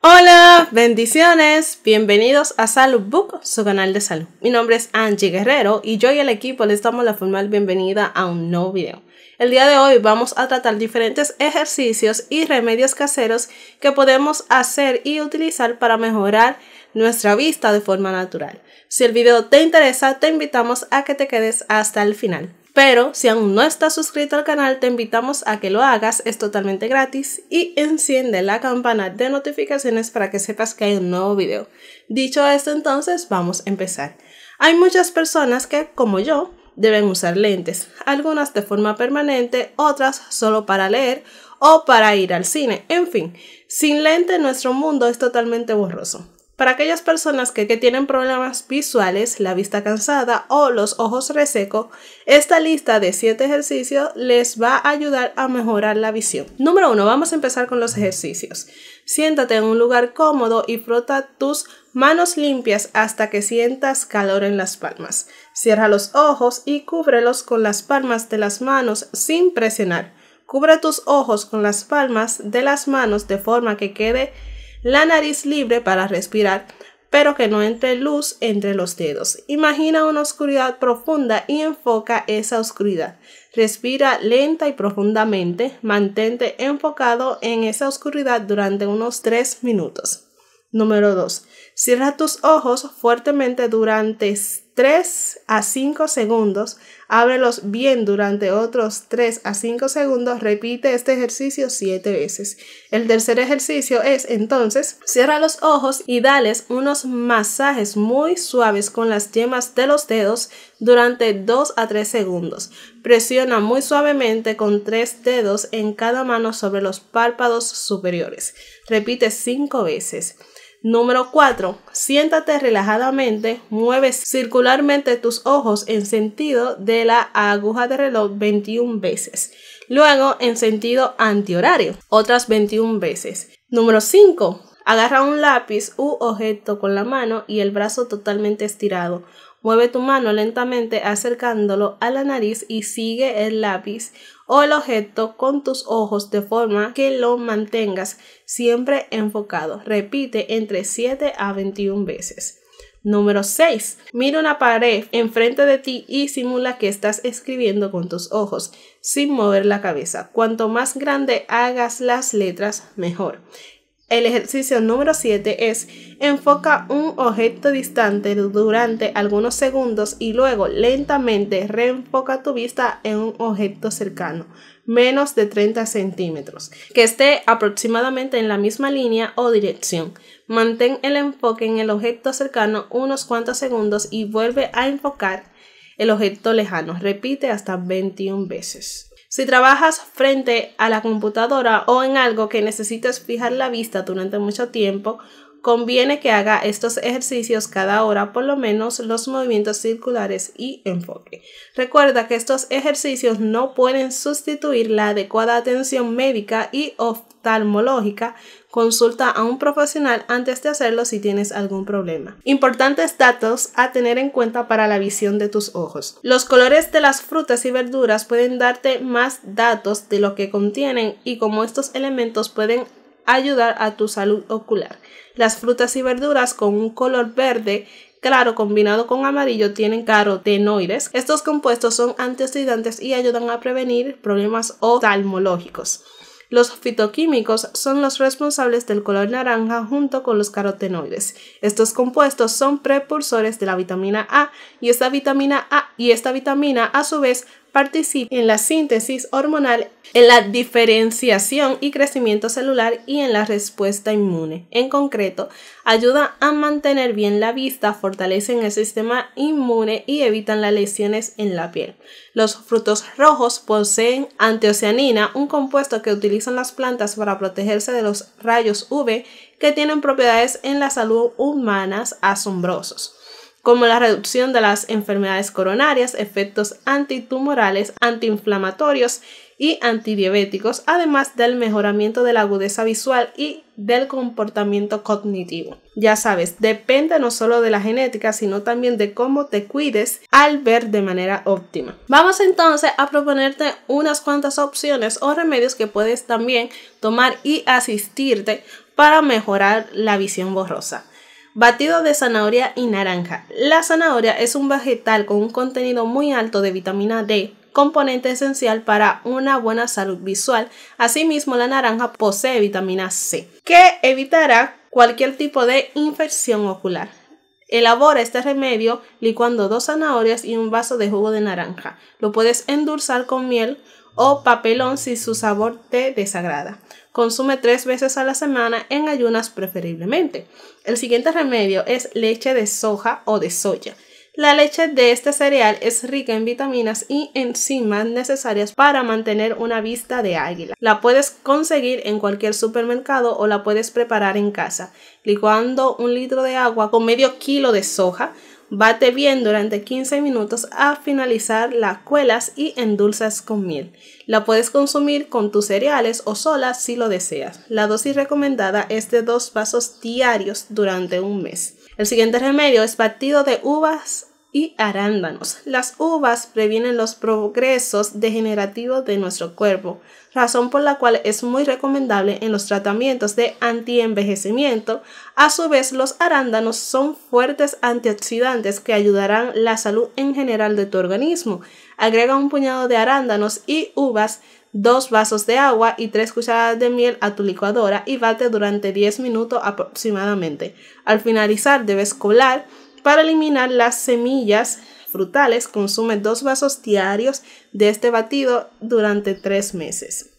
Hola, bendiciones, bienvenidos a Salud Book, su canal de salud. Mi nombre es Angie Guerrero y yo y el equipo les damos la formal bienvenida a un nuevo video. El día de hoy vamos a tratar diferentes ejercicios y remedios caseros que podemos hacer y utilizar para mejorar nuestra vista de forma natural. Si el video te interesa, te invitamos a que te quedes hasta el final. Pero si aún no estás suscrito al canal, te invitamos a que lo hagas, es totalmente gratis y enciende la campana de notificaciones para que sepas que hay un nuevo video. Dicho esto, entonces vamos a empezar. Hay muchas personas que, como yo, deben usar lentes, algunas de forma permanente, otras solo para leer o para ir al cine. En fin, sin lente nuestro mundo es totalmente borroso. Para aquellas personas que, tienen problemas visuales, la vista cansada o los ojos resecos, esta lista de 7 ejercicios les va a ayudar a mejorar la visión. Número 1, vamos a empezar con los ejercicios. Siéntate en un lugar cómodo y frota tus manos limpias hasta que sientas calor en las palmas. Cierra los ojos y cúbrelos con las palmas de las manos sin presionar. Cubre tus ojos con las palmas de las manos de forma que quede la nariz libre para respirar, pero que no entre luz entre los dedos. Imagina una oscuridad profunda y enfoca esa oscuridad. Respira lenta y profundamente, mantente enfocado en esa oscuridad durante unos 3 minutos. Número 2. Cierra tus ojos fuertemente durante 3 a 5 segundos, ábrelos bien durante otros 3 a 5 segundos, repite este ejercicio 7 veces. El tercer ejercicio es entonces, cierra los ojos y dales unos masajes muy suaves con las yemas de los dedos durante 2 a 3 segundos. Presiona muy suavemente con 3 dedos en cada mano sobre los párpados superiores. Repite 5 veces. Número 4. Siéntate relajadamente, mueve circularmente tus ojos en sentido de la aguja de reloj 21 veces. Luego en sentido antihorario, otras 21 veces. Número 5. Agarra un lápiz u objeto con la mano y el brazo totalmente estirado. Mueve tu mano lentamente acercándolo a la nariz y sigue el lápiz o el objeto con tus ojos de forma que lo mantengas siempre enfocado. Repite entre 7 a 21 veces. Número 6. Mira una pared enfrente de ti y simula que estás escribiendo con tus ojos sin mover la cabeza. Cuanto más grande hagas las letras, mejor. El ejercicio número 7 es enfoca un objeto distante durante algunos segundos y luego lentamente reenfoca tu vista en un objeto cercano, menos de 30 centímetros, que esté aproximadamente en la misma línea o dirección. Mantén el enfoque en el objeto cercano unos cuantos segundos y vuelve a enfocar el objeto lejano. Repite hasta 21 veces. Si trabajas frente a la computadora o en algo que necesites fijar la vista durante mucho tiempo, conviene que haga estos ejercicios cada hora, por lo menos los movimientos circulares y enfoque. Recuerda que estos ejercicios no pueden sustituir la adecuada atención médica y oftalmológica. Consulta a un profesional antes de hacerlo si tienes algún problema. Importantes datos a tener en cuenta para la visión de tus ojos. Los colores de las frutas y verduras pueden darte más datos de lo que contienen y cómo estos elementos pueden ayudar a tu salud ocular. Las frutas y verduras con un color verde claro combinado con amarillo tienen carotenoides. Estos compuestos son antioxidantes y ayudan a prevenir problemas oftalmológicos. Los fitoquímicos son los responsables del color naranja junto con los carotenoides. Estos compuestos son precursores de la vitamina A y esta vitamina A y esta vitamina a su vez participa en la síntesis hormonal, en la diferenciación y crecimiento celular y en la respuesta inmune. En concreto, ayuda a mantener bien la vista, fortalecen el sistema inmune y evitan las lesiones en la piel. Los frutos rojos poseen antioceanina, un compuesto que utilizan las plantas para protegerse de los rayos UV que tienen propiedades en la salud humanas asombrosos como la reducción de las enfermedades coronarias, efectos antitumorales, antiinflamatorios y antidiabéticos, además del mejoramiento de la agudeza visual y del comportamiento cognitivo. Ya sabes, depende no solo de la genética, sino también de cómo te cuides al ver de manera óptima. Vamos entonces a proponerte unas cuantas opciones o remedios que puedes también tomar y asistirte para mejorar la visión borrosa. Batido de zanahoria y naranja. La zanahoria es un vegetal con un contenido muy alto de vitamina D, componente esencial para una buena salud visual. Asimismo, la naranja posee vitamina C, que evitará cualquier tipo de infección ocular. Elabora este remedio licuando dos zanahorias y un vaso de jugo de naranja. Lo puedes endulzar con miel o papelón si su sabor te desagrada. Consume tres veces a la semana en ayunas preferiblemente. El siguiente remedio es leche de soja o de soya. La leche de este cereal es rica en vitaminas y enzimas necesarias para mantener una vista de águila. La puedes conseguir en cualquier supermercado o la puedes preparar en casa, licuando un litro de agua con medio kilo de soja, Bate bien durante 15 minutos a finalizar las cuelas y endulzas con miel. La puedes consumir con tus cereales o sola si lo deseas. La dosis recomendada es de dos vasos diarios durante un mes. El siguiente remedio es batido de uvas y arándanos. Las uvas previenen los progresos degenerativos de nuestro cuerpo, razón por la cual es muy recomendable en los tratamientos de antienvejecimiento. A su vez, los arándanos son fuertes antioxidantes que ayudarán la salud en general de tu organismo. Agrega un puñado de arándanos y uvas, dos vasos de agua y tres cucharadas de miel a tu licuadora y bate durante 10 minutos aproximadamente. Al finalizar, debes colar para eliminar las semillas frutales, consume dos vasos diarios de este batido durante tres meses.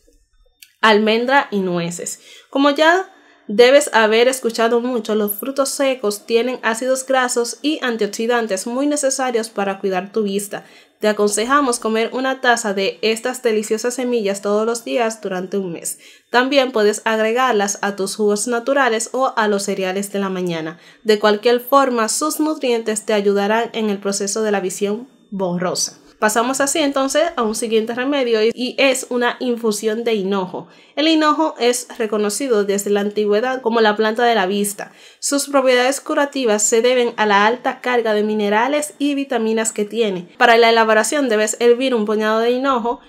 Almendra y nueces. Como ya debes haber escuchado mucho, los frutos secos tienen ácidos grasos y antioxidantes muy necesarios para cuidar tu vista, te aconsejamos comer una taza de estas deliciosas semillas todos los días durante un mes. También puedes agregarlas a tus jugos naturales o a los cereales de la mañana. De cualquier forma, sus nutrientes te ayudarán en el proceso de la visión borrosa. Pasamos así entonces a un siguiente remedio y es una infusión de hinojo. El hinojo es reconocido desde la antigüedad como la planta de la vista. Sus propiedades curativas se deben a la alta carga de minerales y vitaminas que tiene. Para la elaboración debes hervir un puñado de hinojo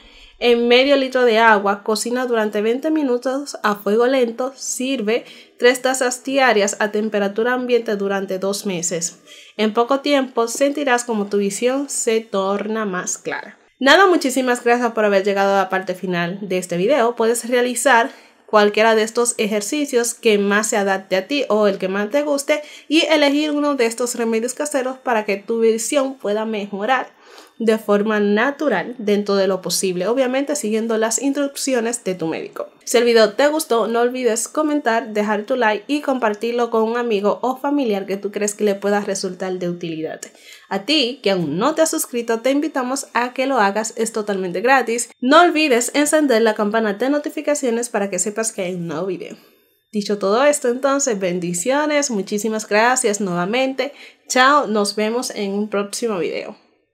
en medio litro de agua, cocina durante 20 minutos a fuego lento, sirve 3 tazas diarias a temperatura ambiente durante 2 meses. En poco tiempo sentirás como tu visión se torna más clara. Nada, muchísimas gracias por haber llegado a la parte final de este video. Puedes realizar cualquiera de estos ejercicios que más se adapte a ti o el que más te guste y elegir uno de estos remedios caseros para que tu visión pueda mejorar de forma natural dentro de lo posible, obviamente siguiendo las instrucciones de tu médico. Si el video te gustó, no olvides comentar, dejar tu like y compartirlo con un amigo o familiar que tú crees que le pueda resultar de utilidad. A ti, que aún no te has suscrito, te invitamos a que lo hagas, es totalmente gratis. No olvides encender la campana de notificaciones para que sepas que hay un nuevo video. Dicho todo esto, entonces, bendiciones, muchísimas gracias nuevamente. Chao, nos vemos en un próximo video.